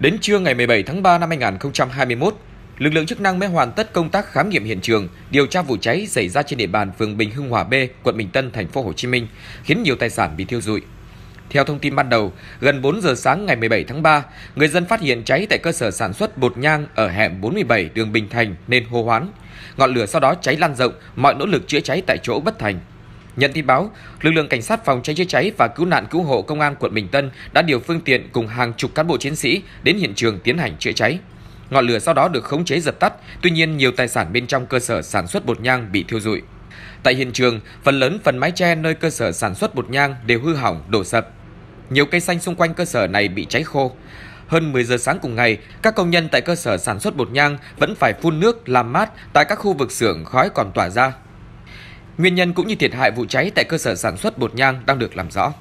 Đến trưa ngày 17 tháng 3 năm 2021, lực lượng chức năng mới hoàn tất công tác khám nghiệm hiện trường, điều tra vụ cháy xảy ra trên địa bàn phường Bình Hưng Hòa B, quận Bình Tân, thành phố Hồ Chí Minh, khiến nhiều tài sản bị thiêu rụi. Theo thông tin ban đầu, gần 4 giờ sáng ngày 17 tháng 3, người dân phát hiện cháy tại cơ sở sản xuất bột nhang ở hẻm 47 đường Bình Thành nên hô hoán. Ngọn lửa sau đó cháy lan rộng, mọi nỗ lực chữa cháy tại chỗ bất thành. Nhận tin báo, lực lượng cảnh sát phòng cháy chữa cháy và cứu nạn cứu hộ công an quận Bình Tân đã điều phương tiện cùng hàng chục cán bộ chiến sĩ đến hiện trường tiến hành chữa cháy. Ngọn lửa sau đó được khống chế dập tắt, tuy nhiên nhiều tài sản bên trong cơ sở sản xuất bột nhang bị thiêu rụi. Tại hiện trường, phần lớn phần mái che nơi cơ sở sản xuất bột nhang đều hư hỏng, đổ sập. Nhiều cây xanh xung quanh cơ sở này bị cháy khô. Hơn 10 giờ sáng cùng ngày, các công nhân tại cơ sở sản xuất bột nhang vẫn phải phun nước làm mát tại các khu vực xưởng khói còn tỏa ra. Nguyên nhân cũng như thiệt hại vụ cháy tại cơ sở sản xuất bột nhang đang được làm rõ.